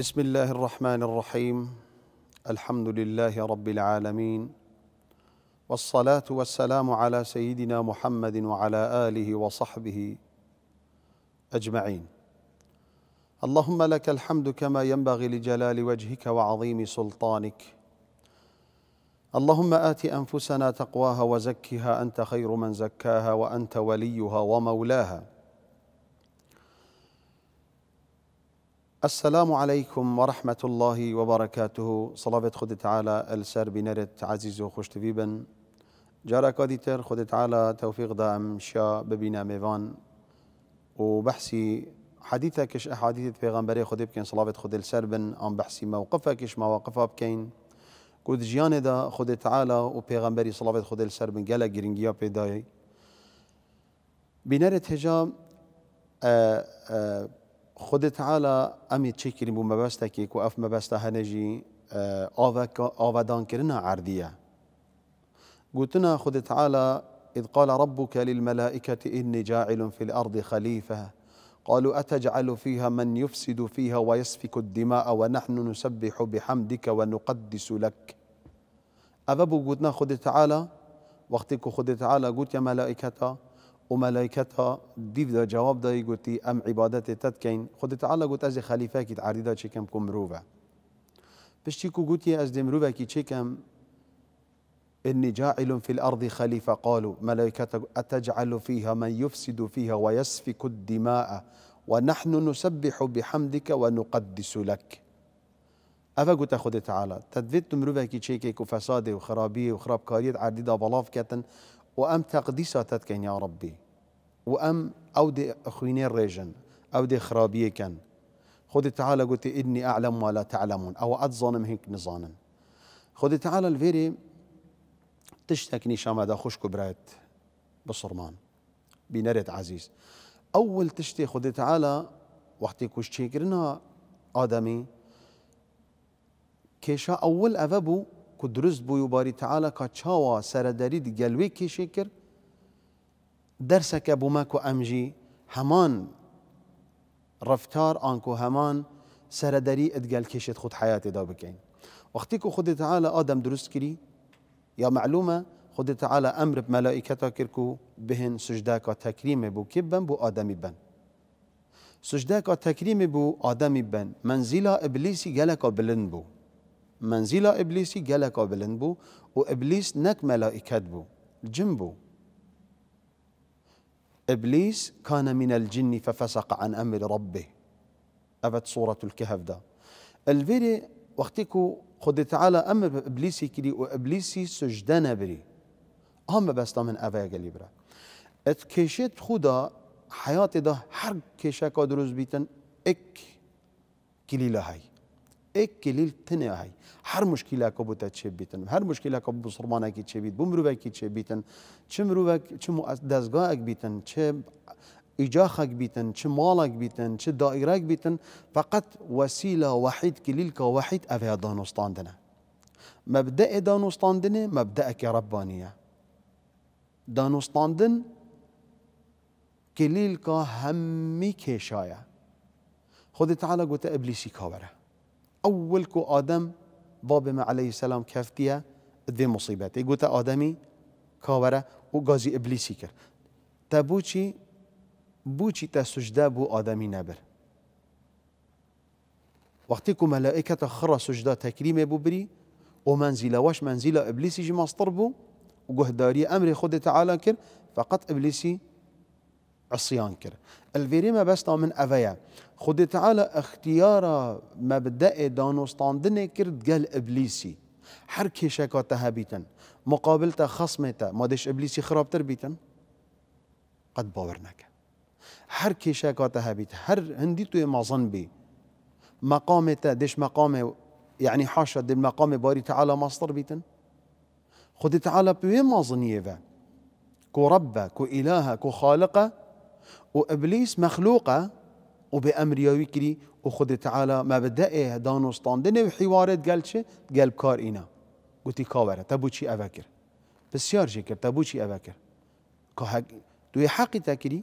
بسم الله الرحمن الرحيم الحمد لله رب العالمين والصلاه والسلام على سيدنا محمد وعلى اله وصحبه اجمعين اللهم لك الحمد كما ينبغي لجلال وجهك وعظيم سلطانك اللهم ات انفسنا تقواها وزكها انت خير من زكاها وانت وليها ومولاها السلام عليكم ورحمة الله وبركاته صلاة خود تعالى السر بنرت عزيز وخشت خوش جارة جارا كاديتر خود تعالى توفيق دائم شا ببنا ميفان وبحسي حديثة كش أحاديث غنبري خود بكين صلاة خود السر بن عن بحسي موقفة كش مواقفة بكين كود جيان دا خود تعالى وفي غنبري صلاة خود السر بن جالا گرنگيا پیداي بنرت هجا آآ آآ خود تعالا امی چه کریم بو مبسته که اه، که اف مبسته هنجی آوادان کرنا عردیه قلتنا خود تعالى إذ قال ربك للملائكة إني جاعل في الأرض خليفة قالوا أتجعل فيها من يفسد فيها ويسفك الدماء ونحن نسبح بحمدك ونقدس لك أبابو قلتنا خود تعالى وقتك خود تعالى قلت يا ملائكة و ديفدا جواب دایی گوتی ام عبادت تد کن خود تعالی گوت از خلیفه کی تعریض دا چکم کم مروه پشتی کو گوتی از دمروه کی چکم إني جاعل في الأرض خليفة قالوا ملائكة أتجعل فيها من يفسد فيها ويسفك الدماء ونحن نسبح بحمدك ونقدس لك أفقو تاخد تعالى تدفت مروفا كي تشيكيك وفسادي وخرابية وخراب كاريد عديدة بلاف كاتن وام ئەم تەقدیسا تەتکەین یا ڕبی و ئەم ئەو دێ خوینێ ڕێژن ئەو دێ خراپیەکەن خودی تعالە گوتی ئیدنی تعلمون او اتظنم هيك نظانا خذي تعالى الفيري تشتكني شامەدا خوشک خوش كبرات بصرمان بنرد عزيز اول تشتي خودی تعالى وقت كوش تشيكرنا ادمي كيشا اول أفابو کو درست بوی تعالى باری تعالی کا چاوا سرداری دی گلوی کشی کر درسه که بوما امجی همان رفتار آنکو همان سرداری ادگل کشید خود حیات دا بکن وقتی که خود تعالی آدم درست کری یا معلومه خود تعالی امر ملائکتا کرد که بهن سجده کا تکریم بو که بو آدمی بن سجده کا تکریم بو آدمی بن منزل ابلیسی گلکا بلند بو منزلة إبليسي جلك بلند بو وإبليس نك ملائكات بو الجن بو إبليس كان من الجن ففسق عن أمر ربه أبت صورة الكهف ده الفيري وقتكو خد تعالى أما إبليسي كلي وإبليسي سجدنا بري هم بس من أفا قلي برا اتكشت خدا حياتي ده حرق كشاكا دروز بيتن اك كلي لهاي ایک کلیل تنه های هر مشکلی که بوده چه بیتن هر مشکلی که بسرمانه کی چه بیت بمرو کی چه بیتن چه مرو چه اگ بیتن چه اگ بيتن چه اگ بيتن چه اگ بيتن فقط وسيلة وحيد که وحيد أفيا دانستان دنه مبدأ دانستان دنا مبدأك ربانية دانستان دن که همي كيشايا خود گوته ابلیسی که بره اول كو آدم ما عليه السلام كافتيا دي مصيبه ای ادمي كاورا کاوره او گازی ابلیسی کرد تا بو ادمي تا بو نبر وقتكم ملائكة ملائکت سجدا سجده تکریم بو ومنزلة و منزیل واش منزیل ابلیسی جی ماستر بو و امر خد تعالى كر فقط إبليسي عصيان كر الفيريما بستا من اویا خود تعالى اختیار مبدع دانستاندن کرد دني كرد قال ابليسي حركي شكا تهابيتا تا خصم ما ديش ابليسي خراب تربيتا قد باورناك حركي شكا کشکا هر هندی توی مازن بی مقام مقام يعني حاشا دي مقام باري تعالى مصدر بيتن خد تعالى بوين مازنيه كو ربا كو إلها كو خالقه وابليس مخلوقه وبامر ويكري وخذ تعالى ما بدأه إيه دانوستان دنه حوارات قال شي قال بكار اينا قلت كاوره تبوشي افكر بسيار جكر تبوشي افكر كهك دوی تاكري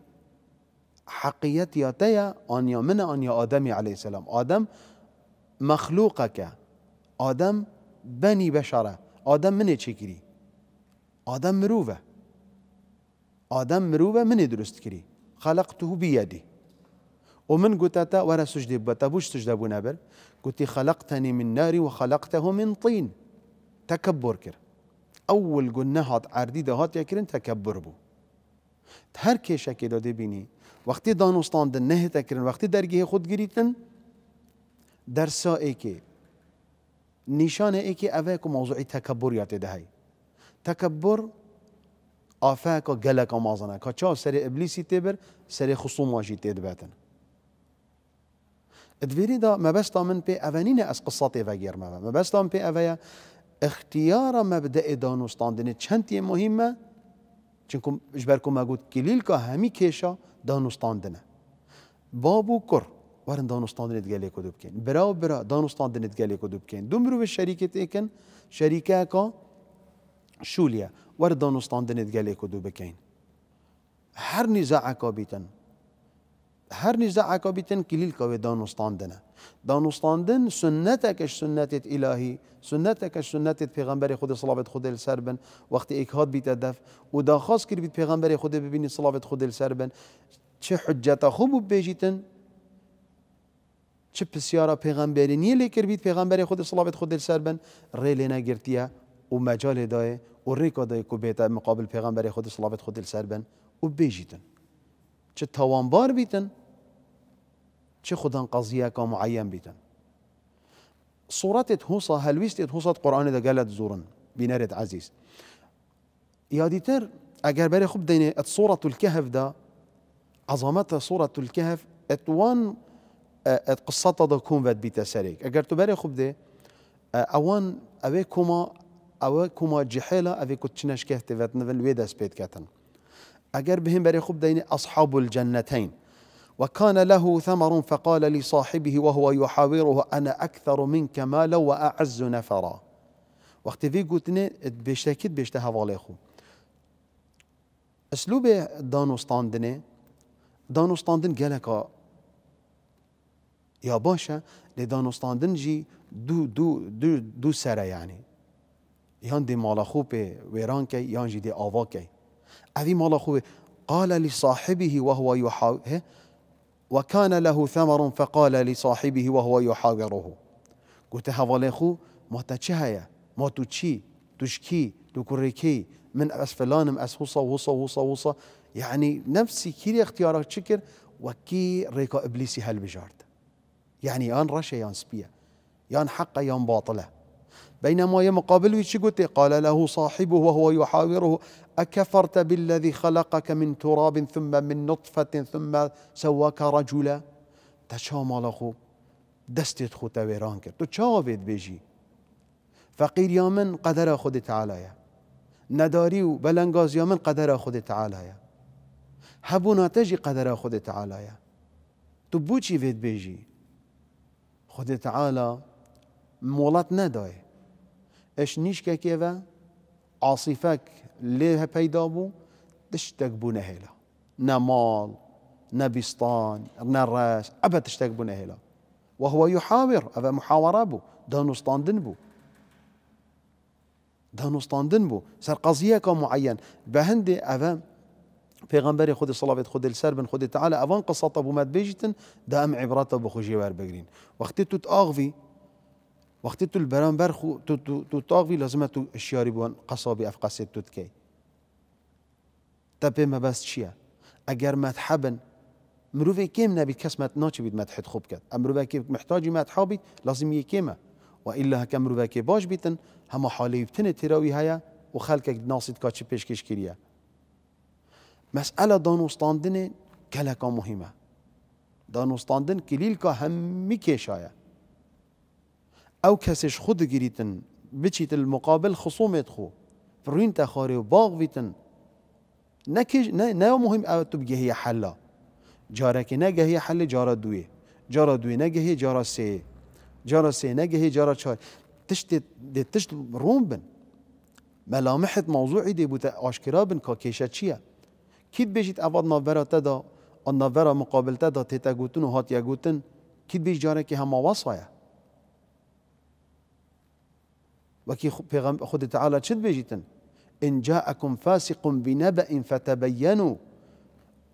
حقيت يا تيا ان يا من يا ادمي عليه السلام آدم مخلوقه آدم بني بشره آدم من چه آدم مروه آدم مروه من درست كري خلقته بيدي ومن قتاتا ورا سجد بتا بوش ابو بنابر قلت خلقتني من نار وخلقته من طين تكبر كر أول قلنا هات عردي ده هات يكرن تكبر بو هر كي شكل ده بيني وقتی دانوستان ده نه تكرن وقتی درگیه خود گریتن درسا ای که نشان ای که اوه كو موضوعي تكبر یاد دهي تكبر آفاکا گلک آمازنه که چه سري ابليسي تبر سري خصوم واجي تيد باتن ادفيري دا ما مبستا من پی اس از فاجير ما مبا مبستا من افايا اختيار مبدا دانو ستاندين تشانتي مهمه ما قلت كليل كا که كيشا دانو ستاندين بابو كر کر ورن دانستاندنت گلی کو دوبکن برا برا ستاندين تقالي كو دوبكين دومرو به تيكن اکن كا شوليا وەردان و ستاندنت gelێک هر نزاع بکەین هەر نیزە عکابیتن هەر نیزە عکابیتن کلیلکەوێ دانوستاندنە دانوستاندن سنەتەکەش سنەتێت سنت سنەتەکە سنەتێت پێغمبەری خودی سڵاوێت خود سەر بن وەختی ئیکات بیتە دەف و داخواست کرد بیت پێغمبەری خودی ببینی سڵاوێت خودل سەر بن چه حجت خوب و بێژیتن چه پسیارە پێغمبەری نییە لێ کردیت پێغمبەری خودی سڵاوێت خودل سر بن ڕێ لێ نەگرتیە و مجال دای و ریکا دای کو مقابل پیغمبر خود صلوات خود سر بن و بیجیتن چه توانبار بیتن چه خودن قضیه کا معین بیتن هوصا هلویستت هوصا قرآن دا قالت زورن بنارد عزيز يا ديتر اگر بري خب ات صورة الكهف دا عظمت صورة الكهف اتوان ات قصته دا كون فات بيتا سريك اگر تو بري خوب دي اه، اوان اوه كوما او کوما جحیلا او کچنش که تیوتن ون وی دست پید کتن اگر بهم بری خوب دین أصحاب الجنتين وكان له ثمر فقال لصاحبه وهو يحاوره أنا أكثر منك مالا وأعز نفرا وقت في قلتني بيشتكيت بيشتها فاليخو أسلوب دانوستاندني دانوستاندن قالك يا باشا لدانوستاندن جي دو دو دو دو سرا يعني يان دي مالا بي ويران كي يان جي دي آوا كي اوی مالا بي قال لصاحبه وهو يحاوره وكان له ثمر فقال لصاحبه وهو يحاوره قلت حواله خو ما تشهي ما تشي تشكي تكركي من أسفلانم أسهوصة وصة وصة وصة يعني نفسي كيري اختيارك شكر وكي ريكا إبليسي هالبجارد يعني يان رشا يان سبيا يان حقه يان باطله بينما يمقابل شي قلت إيه؟ قال له صاحبه وهو يحاوره أكفرت بالذي خلقك من تراب ثم من نطفة ثم سواك رجلا تشام مالا خوب دستت خود تویران کرد تو فقير يا من قدر خود تعالیه نداری و بلنگاز يا من قدر خود يا هبو ناتجي قدر خود تعالى يا تبوشي فيد بيجي خود تعالى مولات نداره اش نیشکه و عاصفك لیه پیدا بو تشتک بو نهلا نه مال نا بستان نا راس ابا تشتک بو نهلا وهو يحاور أبا محاورة بو دانوستاندن بو دانوستاندن دنبو سر قضية كان معين بهندي أبا في غنبري خود الصلاة خود السر بن خود تعالى أبان قصة أبو مات بيجتن دام عبرات أبو خجيوار بقرين وقتی تتاغفي وقت تو البرانبر خو تو تو تو تاقی لازم تو اشیاری بون قصابی افقاسی تو دکی تپه ما بس چیه اگر مذهبن مروفي کم نبید کس مت ناچه بید مدحت خوب کرد امروه که محتاج مدحا لازم یه کمه و الا که مروه که باش بیتن همه حالی بتن تراوی هیا و خلک ناسید کاچه پیشکش کریه مسئله دانستاندن کلکا مهمه دانستاندن کلیل که هم کشایه او کەسێش خود گریتن بچیت المقابل خو خۆ فڕین تا خۆری و باغویتن نەوە مهم ئەو تو بگەهەیە حەلا جارێکی حل حەلی جارە جارا جارە دوێ نەگەهێ جارە سێ جارە سێ نەگەهێ جارە چار تشتێت تشت روم بن مەلامحت مەوزوعی دێبووتە ئاشکرا بن کا کێشە چییە کیت بێژیت ئەواد تدا تەدا ئەناڤرا مقابلتەدا تێتە گوتن و هاتیە گوتن کیت بێژ جارێکی هەماوەسایە وكي خد تعالى شد بيجيتن إن جاءكم فاسق بنبأ فتبينوا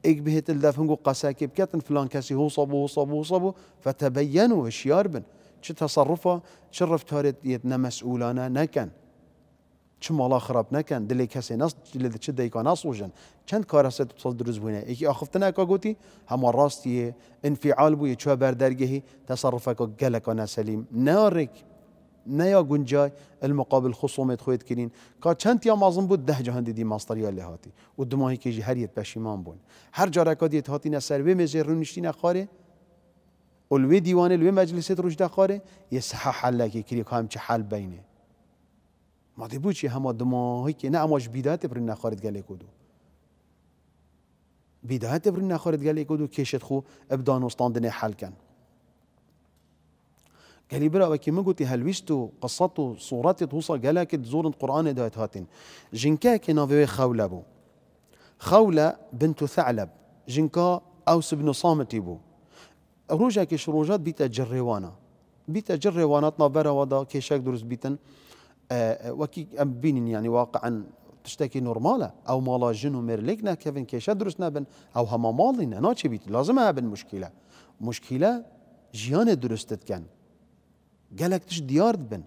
إيك بهت الدافن هنقو قساكي بكاتن فلان كاسي هو صبو هو صبو هو صبو فتبينوا هشيار بن شد تصرفه چه رفتارت يتنا مسؤولانا نكن چه الله خراب نكن دلي كاسي نص دلي شد ديكا نسوجن چند کار هست تو صد روز بونه یکی آخفتنه که انفعال بوی چه بردرگهی تصرفه سليم گلکا یا گنجای المقابل خصومت خوید کنین که چند یا مازم بود ده جهان دیدی ماستریال له هاتی و ماهی که هر یت پشیمان بون هر جا که دیت هاتی نه وی رو نشتی نه خاره الوی دیوانه الوی مجلسیت روش ده یه صحه حل که کری که چه حل بینه ما دی چی دو دماهی که نه اماش بیدات پر نخارد گلی گله کدو بیدات پر نخارد گلی کدو کشت خو ابدان استاندنه حل کن يعني برا وكي مغوتي هلويشتو قصتو صورتي توصى قالك تزور القرآن دوات هاتن جنكا نافي خولة بو خولة بنت ثعلب جنكا أوس بن صامت بو روجا كيش روجات بيتا جريوانا بيتا جريوانا برا ودا كيشاك دروس بيتن آه, آه، وكي بين يعني واقعا تشتكي نورمالا او مالا جنو ميرليكنا كيفن كيشا درسنا بن او هما مالنا ناتشي بيت لازم هابن مشكله مشكله جيان درستت كان قالك تش ديار تبن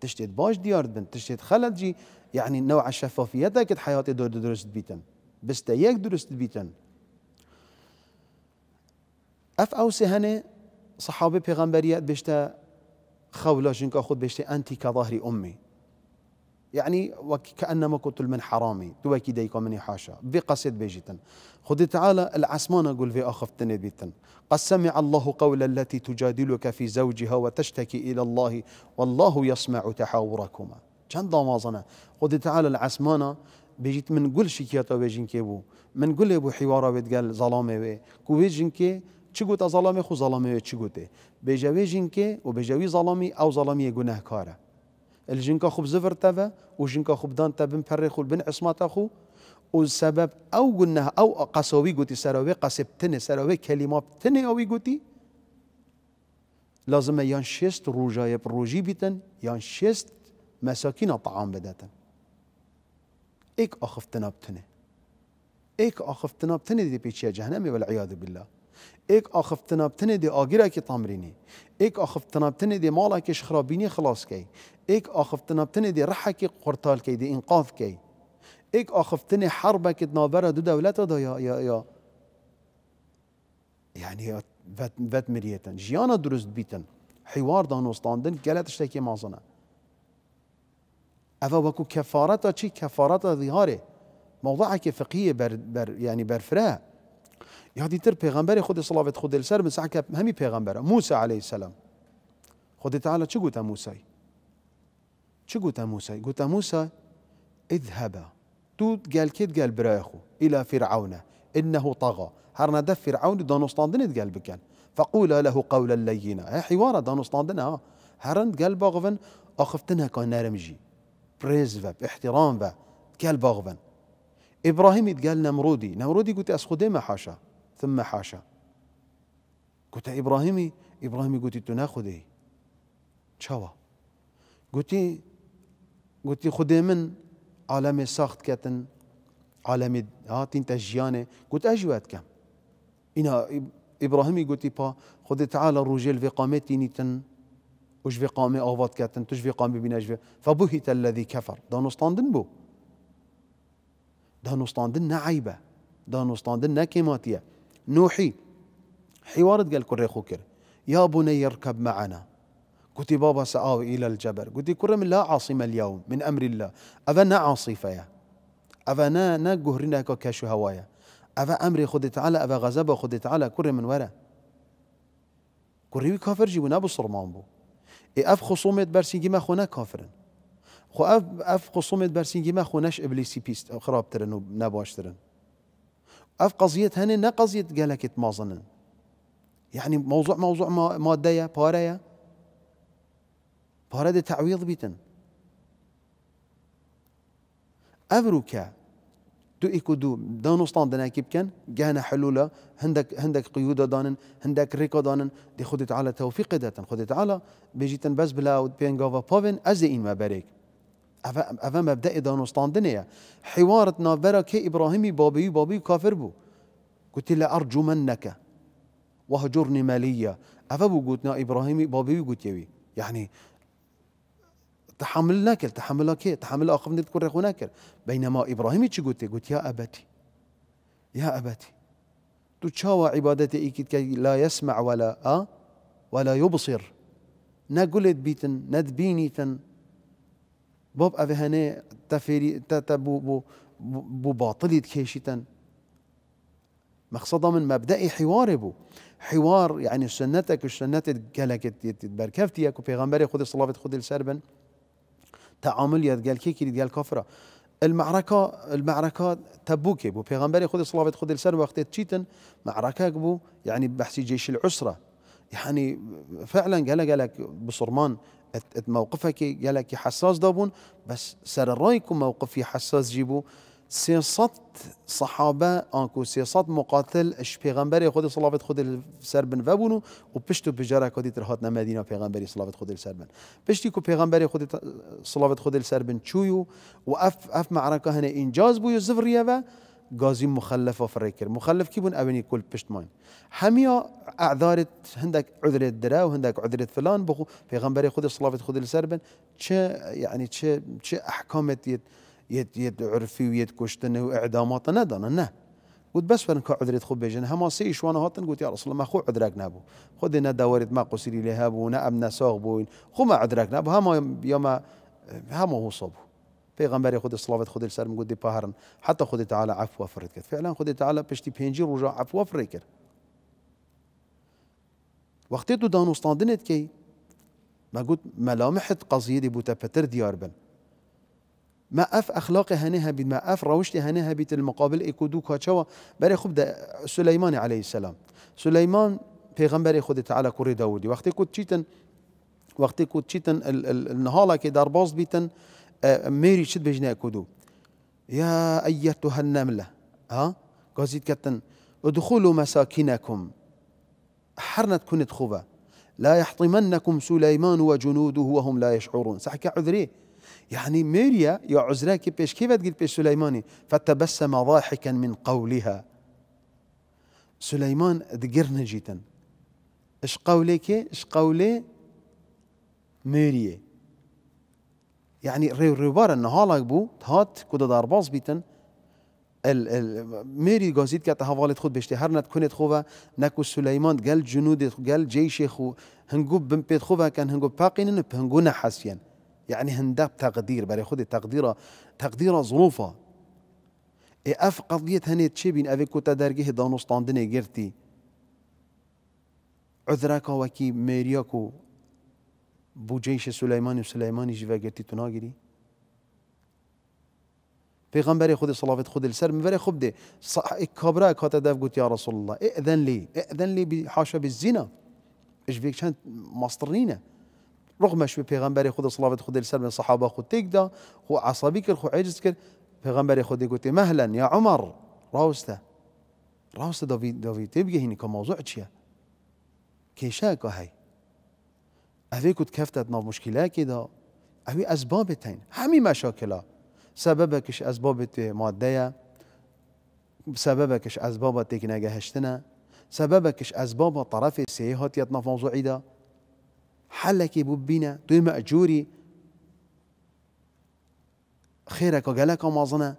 تشتي باش ديار تبن تشتي خلت جي يعني نوع الشفافية كت حياتي دور درست بيتن بس تياك درست بيتن اف او سهنه صحابه پیغمبریت بشته خولا جنکا خود بشته انتی که ظاهری امي يعني وكأنما قلت من حرامي توكي ديكو مني حاشا بقصد بيجيتن خذ تعالى العسمان اقول في اخف بيتن قد سمع الله قول التي تجادلك في زوجها وتشتكي إلى الله والله يسمع تحاوركما كان ضمازنا خذ تعالى العسمان بيجيت من قل شكيات وبيجين كيبو من قل ابو حوارا بيتقال ظلامي بي كو بيجين كي چی ظلامي خو ظلامي چی بيجا بجوی جنکه و بجوی او ظلامي گناه کاره الجنكا خوب زفر تبا وجنكا خوب دان تبا مبري خول بن عصمات أخو والسبب أو قلنا أو قصوي قوتي سراوي قصبتني سراوي كلمة بتني أو قوتي لازم يان شست روجاية بروجي بيتن يان شست مساكين طعام بداتن إيك أخفتنا بتني إيك أخفتنا بتني دي بيتشي جهنمي والعياذ بالله إيك أخفتنا بتني دي آجرك طامريني إيك أخفتنا بتني دي مالك شخرابيني خلاص كي ایک آخفتنابتن دی رحکی قرطال کی دی انقاف کی ایک آخفتن حرب که نابر دو دولت دا یا یا یا یعنی يعني وت وت مریتن جیانا درست بیتن حوار دانستاندن گلت شتکی مازنه اوه وكو كفارتا چی كفارتا ظهاره موضعك فقهية بر, بر يعني برفرا يا دي تر پیغمبر خود صلوات خود السر مسعك همي پیغمبر موسى عليه السلام خود تعالى چی گوتا موسى شو قلت موسى قلت موسى اذهب تو قال كيد قال برايخو إلى فرعون إنه طغى هرنا دف فرعون دانوستاندن قال بكان فقولا له قولا لينا هي حوارة دانوستاندن آه. هرند قال باغفن أخفتنها كان نارمجي بريزفا احترام با قال باغفن إبراهيم قال نمرودي نمرودي قلت أسخدي ما حاشا ثم حاشا قلت إبراهيمي إبراهيمي قلت تناخذي تشاوا قلت قلت خدي من عالم ساخت کتن عالم هاتین تجیانه قلت اجوات كم انا ابراهيم قلت با خدي تعالى الرجال في قامتی نیتن وش في قامة أوفات كاتن تش في قامة اجوات فبهت الذي كفر دانوستاندن بو دانوستاندن نعيبة دن نكيماتية نوحي حوارت قال كوري خوكر يا بني اركب معنا قلت بابا سآوي إلى الجبل قلت كرم لا عاصمة اليوم من أمر الله أفنا عاصفة يا أفنا نا جهرنا كاشو هوايا أفا أمري خد تعالى أفا غزب خد تعالى كرم من ورا كرمي كافر جي ونا صرمان بو اي اف خصومت برسين ما خونا كافرن خو اف اف خصومت برسين ما خوناش ابليسي بيست خراب ترن ونباش ترن اف قضيه هن نا قضيه قالك مازنن يعني موضوع موضوع ماديه باريه ده تعویض بیتن ئەروکە دوئیک و دوو کن گهنا حلولا هندک هندک قیودا دانن هندک ریکا دانن دی خودت على توفیق دادن خودت على بێژیتن بەس بلاوت پێنگاوە پاێن ئەزی ئینمە بەرێک ئەە مەبدە دانۆستاندنەیە حیوارت دنیا حوارت نابرا که ابراهیمی بابی کافر بوو گوتی لە ئەرجومەن نەکە وهجرني ماليا افا بو گوتنا ابراهيمي بابی و يعني تحمل نكر تحمل كي تحمل آخف نذكر هناك بينما إبراهيم يجي قلت قلت يا أبتي يا أبتي تو عبادتي عبادت ايكيد كي لا يسمع ولا أه ولا يبصر نقلت بيتن ندبينيتن باب هاني تفيري تتبو بو بو باطلي تكيشيتن مقصده من مبدئي حوار بو حوار يعني سنتك سنتك قالك تبركفتي ياكو بيغمبري خذ الصلاه خذ السربن تعاملیت گل کی کرید گل كفرة المعركة المعركة تبوكي بو بيغمبري خذ صلاة خذ السر وقت تشيتن معركة بو يعني بحسي جيش العسرة يعني فعلا قال لك بصرمان موقفك قال لك حساس دابون بس سر رايكم موقفي حساس جيبو سيصد صحابة أنكو سيصد مقاتل إش بيغمبري خود صلاة خود السربن فابونو وبشتو بجارة كودي ترهاتنا مدينة بيغمبري صلاة خود السربن بشتي كو بيغمبري خود صلاة خود السربن تشويو وأف أف معركة هنا إنجاز بو يزفريا با غازي مخلف وفريكر مخلف كيبون أبني كل بشت ماين حميا أعذارت هندك عذرة درا وهندك عذرة فلان بخو بيغمبري خود صلاة خود السربن تش يعني تش تش أحكامت يت يد يد عرفي ويد كشتنه واعدامات ندان نه قلت بس كو عذري تخو بيجن هما سيش وانا هاتن قلت يا رسول الله ما خو عذراك نابو نا دورت ما قسري لهابو نأمنا ساغبوين خو ما عذراك نابو هما يوم هما هو صبو في غمبري خودي خود خودي میگو دی باهرن حتى خودي تعالى عفو فريك فعلا خود تعالى پشتی بينجي رجع عفو فريك وقتي وقتی دانو دانستاندنت كي ما قلت ملامحت قصيدي بوتا بتر دیار بن ما اف اخلاقي هنه هبید ما اف روشتي هنه بيت المقابل اكو دوكا شوا بري خوب سليمان عليه السلام سليمان پیغمبر خود تعالى كوري داودی وقت کو تشيتن وقت کو تشيتن النهاله كي دار باز بيتن اه، ميري چت بجنه كودو يا أيتها النملة ها قازيت كتن ادخلوا مساكنكم حرنت كنت خوبا لا يحطمنكم سليمان وجنوده وهم لا يشعرون صح عذري يعني ميريا يا عزراكي بيش كيف تقول بيش سليماني فتبسم ضاحكا من قولها سليمان دقرنا جيتا اش قولك اش قولي ميريا يعني ريو ريبار النهالك بو تهات كود دار باز بيتن ال ال ميري غازيت كاتا هفالت خود باش نت كونت خوفا نكو سليمان قال جنود قال جيش خو هنقوب بن بيت خوفا كان هنقوب باقين هنجو نحسيان يعني يعني هنداب تقدير برای خود تقدیر ظروفة ظروفا اف قضية هني تشيبين بین اوی کتا درگه دانستاندنه گرتی عذراكا وكي ميرياكو بو جيش سليمان وسليمان جيفا جیوه تناجري تو ناگیری پیغمبر خود صلوات خود السر مبر خود صح کابرا کات دف گوت یا رسول الله اذن لي اذن لي بحاشا بالزنا اش بيك شان مصطرينه رغم پێغمبەری خود سڵاوت خودی سەر من سەحابە خو تيكدا خو عسابی کرد خو عجز کرد پێغمبەری خودی گوتی مهلا یا عمر ڕاستە ڕاستە داوی تێ بگەهینی کە مۆزوع چییە کێشەکە هەی ئەوێ کوت کەفتت ناو مشکیلەکێدا ئەوی ئەسبابێتین هەمی مەشاکلا سەبەبەکش ئەسبابێت مادية مادەیە سەبەبەکش ئەسبابە تێکنەگە هەشتنە سەبەبەکش ئەسبابە طرفی سێ هاتیت ناف مۆزوعیدا حلك ببينا تو مأجوري خيرك وقالك گله که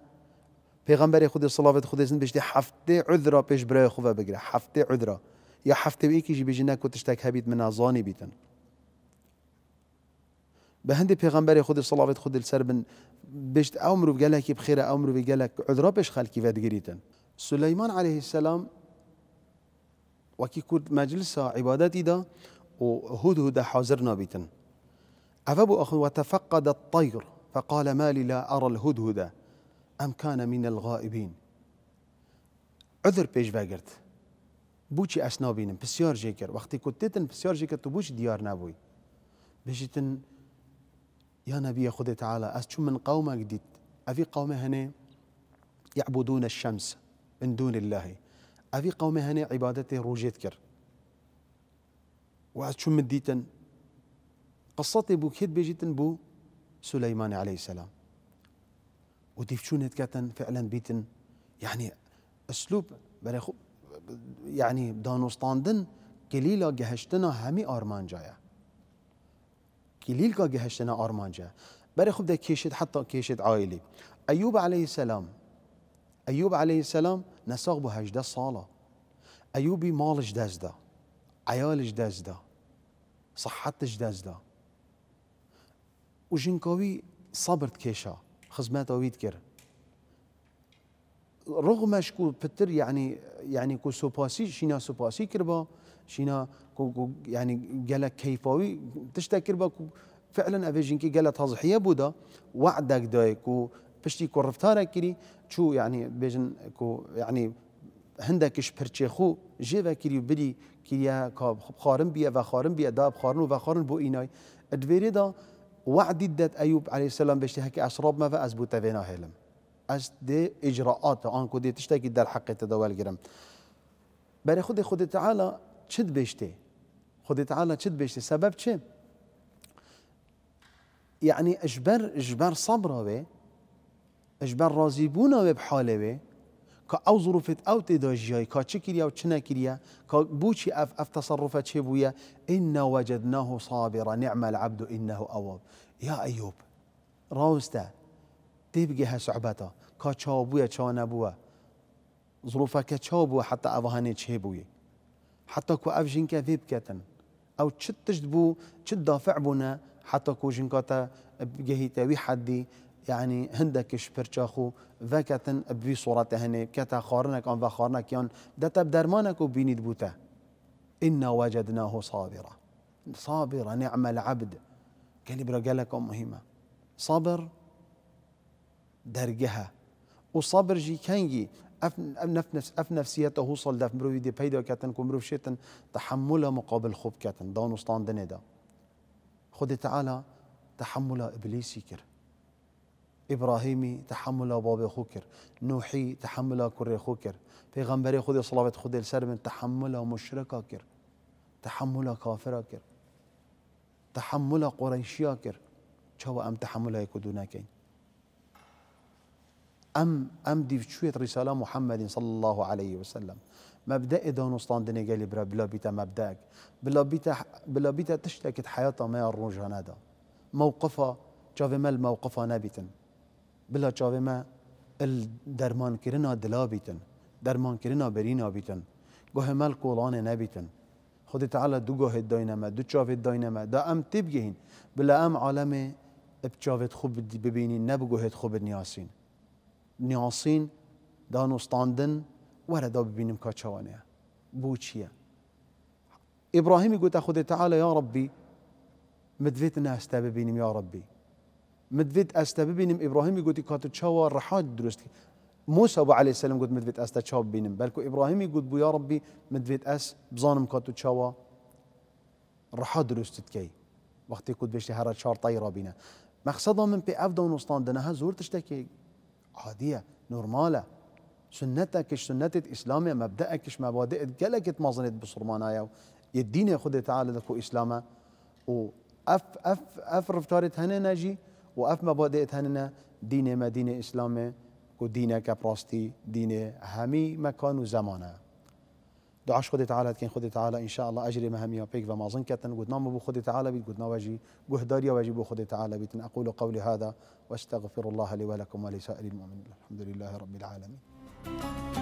پیغمبر خود صلوات خود زند بشه هفته عذرا بيش برای خوبه بگیره هفته عذرا يا هفته بيكي جي بیجی نکوتش تک هبید من ازاني بيتا بهندي هند پیغمبر خود الصلاة خود سر بن بشت عمرو گله بخير بخیره بقالك عذره عذرا پیش خلکی ود سليمان عليه السلام وكي كود مجلسه عبادتی دا وهدهد حازرنا بيتن أفبو أخو وتفقد الطير فقال ما لي لا أرى الهدهد أم كان من الغائبين عذر بيج وگرد بوشي اسنا بینم جيكر جکر وقتی کتتن بسیار جيكر تو بوچ دیار نبوی يا نبي خد تعالى أشو من قوم جديد أفي قوم هنا يعبدون الشمس من دون الله أفي قوم هنا عبادته كر وعد شو مديتن قصتي بو كيد بيجيتن بو سليمان عليه السلام وديف شو نتكاتن فعلا بيتن يعني اسلوب بلا يعني دانوستاندن كليلا جهشتنا همي ارمانجايا كليلكا جهشتنا جايا بري خب كيشت حتى كيشت عائلي ايوب عليه السلام ايوب عليه السلام نساق بو 18 صاله ايوبي مالش دزده عيال جدازدا صحتج جدازدا وجنكوي صبرت كيشا خزمات اويد كير رغم شكو بتر يعني يعني كو سوباسي شينا سوباسي كربا شينا كو, كو يعني قال كيفاوي تشتكر با كو فعلا افيجينكي قال تضحيه بودا وعدك دايكو بشتي كو رفتارك كري شو يعني بيجن كو يعني هندكش برشيخو جيفا كري بدي كيريا كاب خارن بيا وخارن بيا داب خارن وخارن بو إيناي ادفيري دا وعد دات أيوب عليه السلام بشتي هكي أشرب ما فأثبت فينا هلم أش دي إجراءات عن كودي تشتكي دار حق تدوال جرم بري خودي خودي تعالى شد بشتي خودي تعالى شد بشتي سبب شي يعني اجبر اجبر صبره اجبر راضي بونه بحاله که او ظروفت او تداش جای که چه کریا و چه نکریا که بوچی اف, اف تصرفت چه بویا انا وجدناه صابرا نعم العبد انه اواب یا ایوب راوستا تبقی ها صعبتا که چا بویا چا نبویا ظروفا که چا حتی اوهانه چه بویا حتى كو افجين كذب كتن او تشد بو تشد دافع بنا حتى كو جنكاتا جهي تاوي حدي يعني هندك پرچاخو و کتن بوی هني كتا کتا خارنک آن و يان یان دتا درمانکو بینید بوته إنا وجدناه صابرا صابرا نعم العبد كلمة رجالكم مهمة صبر درجها وصبر جي كانجي اف نفس اف نفسيته صل دف مروي دي بيدو كاتن كمروف شيتن مقابل خوب كاتن دانوستان دنيدا خد تعالى تحمله ابليس يكر ابراهيمي تحمل باب خوكر نوحي تحمل كري خوكر پیغمبري خود صلوات خود السر من تحمل مشركا كر تحمل كافرا كر تحمل قريشيا كر چاو ام تحمل اي كدونا كين ام ام دي دیوچویت رساله محمد صلى الله عليه وسلم سلم مبدا دانستان دنی قال برا بلا بيتا مبداك بلا بيتا بلا بيتا تشتكت حياتها ما الرجع نادا موقفها جافي مال موقفها نابتن بلا چاوه ما درمان کرنا دلا بیتن درمان کرنا برینا بیتن گوه مل کولان نبیتن خود تعالی دو گوه داینما دو چاوه داینما دا ام تیب گهین بلا ام عالم اب چاوه خوب ببینین نب گوه خوب نیاسین نیاسین نستاندن وره دا ببینیم که چوانه بو چیه ابراهیم گوت خود تعالی یا ربی مدفیت ناس ببینیم یا ربی مدفيت استا ببينم إبراهيم يقول كاتو چاوا رحاد درست موسى ابو عليه السلام قلت مدفت اس تشاب بينم بلكو ابراهيم يقول بو يا ربي مدفيت اس بظانم كاتو تشاوا رحاد درست كي وقت يقول بيش هرا شار طيرا بينا مقصدا من بي افدا ونوستان دنها زور تشتكي عاديه نورماله سنتك سنة اسلامي مبدأك مبادئك قالك ما ظنيت بصرمانايا يديني خد تعالى لكو اسلامه و اف اف اف رفتارت هنا ناجي وأفما بادئ هننا دين ما دين إسلام ودينه كبراستي دين همي مكان وزمانه دعاش خود تعالى كان خود تعالى ان شاء الله اجري مهميا بيك وما ظن كتن قد نام بو خود تعالى بيت قد نواجي جهدار واجي بو خود تعالى بيت اقول قولي هذا واستغفر الله لي ولكم ولسائر المؤمنين الحمد لله رب العالمين